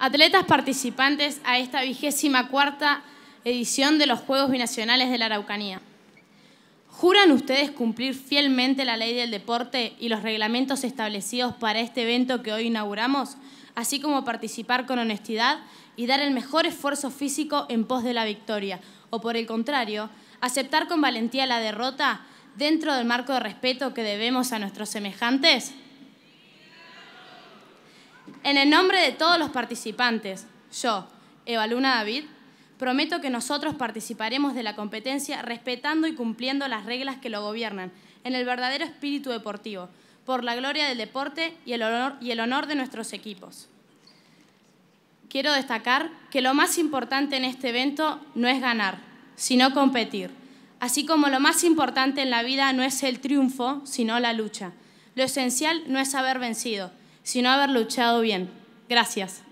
atletas participantes a esta vigésima cuarta edición de los Juegos Binacionales de la Araucanía. ¿Juran ustedes cumplir fielmente la ley del deporte y los reglamentos establecidos para este evento que hoy inauguramos, así como participar con honestidad y dar el mejor esfuerzo físico en pos de la victoria? O por el contrario, aceptar con valentía la derrota dentro del marco de respeto que debemos a nuestros semejantes? En el nombre de todos los participantes, yo, Eva Luna David, prometo que nosotros participaremos de la competencia respetando y cumpliendo las reglas que lo gobiernan, en el verdadero espíritu deportivo, por la gloria del deporte y el honor, y el honor de nuestros equipos. Quiero destacar que lo más importante en este evento no es ganar, sino competir. Así como lo más importante en la vida no es el triunfo, sino la lucha. Lo esencial no es haber vencido, sino haber luchado bien. Gracias.